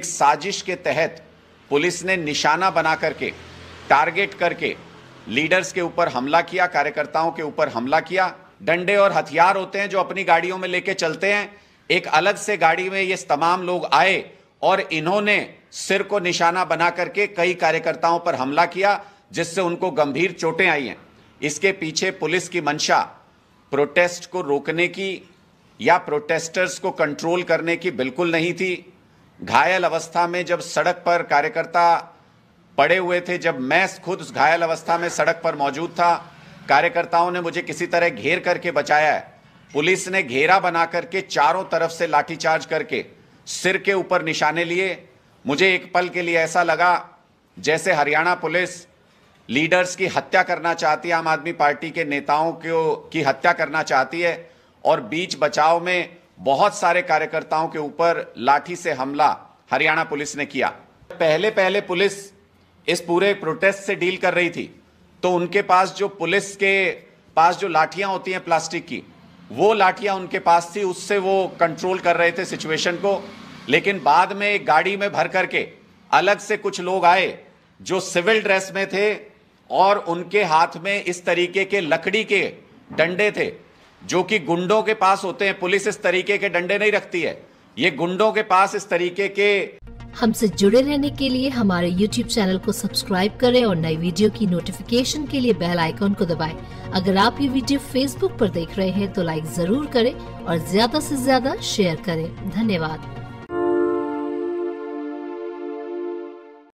एक साजिश के तहत पुलिस ने निशाना बना करके टारगेट करके लीडर्स के ऊपर हमला किया कार्यकर्ताओं के ऊपर हमला किया डंडे और हथियार होते हैं जो अपनी गाड़ियों में लेके चलते हैं एक अलग से गाड़ी में ये तमाम लोग आए और इन्होंने सिर को निशाना बना करके कई कार्यकर्ताओं पर हमला किया जिससे उनको गंभीर चोटें आई हैं इसके पीछे पुलिस की मंशा प्रोटेस्ट को रोकने की या प्रोटेस्टर्स को कंट्रोल करने की बिल्कुल नहीं थी घायल अवस्था में जब सड़क पर कार्यकर्ता पड़े हुए थे जब मैं खुद उस घायल अवस्था में सड़क पर मौजूद था कार्यकर्ताओं ने मुझे किसी तरह घेर करके बचाया है पुलिस ने घेरा बना करके चारों तरफ से लाठीचार्ज करके सिर के ऊपर निशाने लिए मुझे एक पल के लिए ऐसा लगा जैसे हरियाणा पुलिस लीडर्स की हत्या करना चाहती है आम आदमी पार्टी के नेताओं को की हत्या करना चाहती है और बीच बचाव में बहुत सारे कार्यकर्ताओं के ऊपर लाठी से हमला हरियाणा पुलिस ने किया पहले पहले पुलिस इस पूरे प्रोटेस्ट से डील कर रही थी तो उनके पास जो पुलिस के पास जो लाठियां होती हैं प्लास्टिक की वो लाठियां उनके पास थी उससे वो कंट्रोल कर रहे थे सिचुएशन को लेकिन बाद में एक गाड़ी में भर करके अलग से कुछ लोग आए जो सिविल ड्रेस में थे और उनके हाथ में इस तरीके के लकड़ी के डंडे थे जो कि गुंडों के पास होते हैं पुलिस इस तरीके के डंडे नहीं रखती है ये गुंडों के पास इस तरीके के हमसे जुड़े रहने के लिए हमारे YouTube चैनल को सब्सक्राइब करें और नई वीडियो की नोटिफिकेशन के लिए बेल आइकॉन को दबाएं। अगर आप ये वीडियो Facebook पर देख रहे हैं तो लाइक जरूर करें और ज्यादा से ज्यादा शेयर करें धन्यवाद